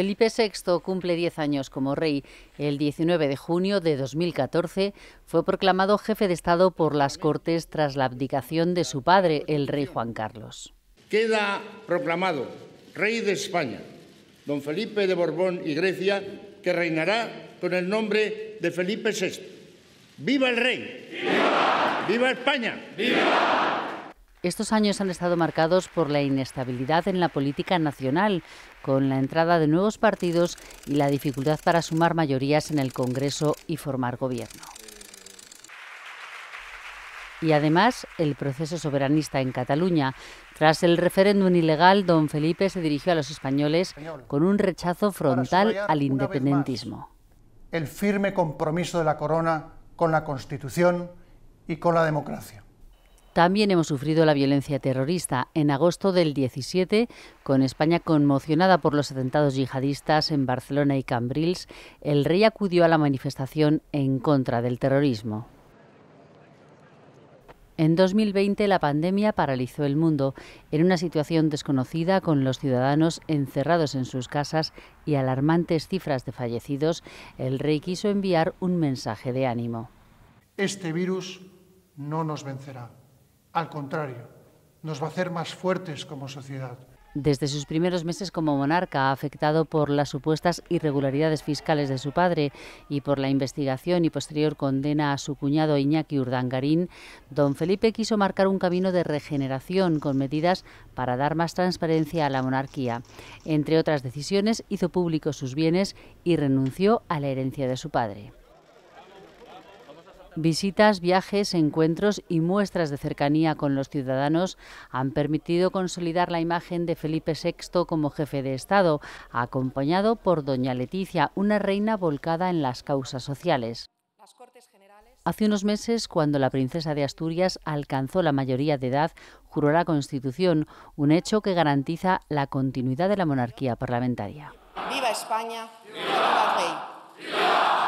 Felipe VI cumple 10 años como rey. El 19 de junio de 2014 fue proclamado jefe de Estado por las Cortes tras la abdicación de su padre, el rey Juan Carlos. Queda proclamado rey de España, don Felipe de Borbón y Grecia, que reinará con el nombre de Felipe VI. ¡Viva el rey! ¡Viva! ¡Viva España! ¡Viva! Estos años han estado marcados por la inestabilidad en la política nacional, con la entrada de nuevos partidos y la dificultad para sumar mayorías en el Congreso y formar gobierno. Y además, el proceso soberanista en Cataluña. Tras el referéndum ilegal, don Felipe se dirigió a los españoles con un rechazo frontal al independentismo. El firme compromiso de la corona con la Constitución y con la democracia. También hemos sufrido la violencia terrorista en agosto del 17, con España conmocionada por los atentados yihadistas en Barcelona y Cambrils, el rey acudió a la manifestación en contra del terrorismo. En 2020 la pandemia paralizó el mundo en una situación desconocida con los ciudadanos encerrados en sus casas y alarmantes cifras de fallecidos, el rey quiso enviar un mensaje de ánimo. Este virus no nos vencerá. Al contrario, nos va a hacer más fuertes como sociedad. Desde sus primeros meses como monarca, afectado por las supuestas irregularidades fiscales de su padre y por la investigación y posterior condena a su cuñado Iñaki Urdangarín, don Felipe quiso marcar un camino de regeneración con medidas para dar más transparencia a la monarquía. Entre otras decisiones, hizo público sus bienes y renunció a la herencia de su padre. Visitas, viajes, encuentros y muestras de cercanía con los ciudadanos han permitido consolidar la imagen de Felipe VI como jefe de Estado, acompañado por doña Leticia, una reina volcada en las causas sociales. Hace unos meses, cuando la princesa de Asturias alcanzó la mayoría de edad, juró la Constitución, un hecho que garantiza la continuidad de la monarquía parlamentaria. ¡Viva España! ¡Viva el rey! ¡Viva!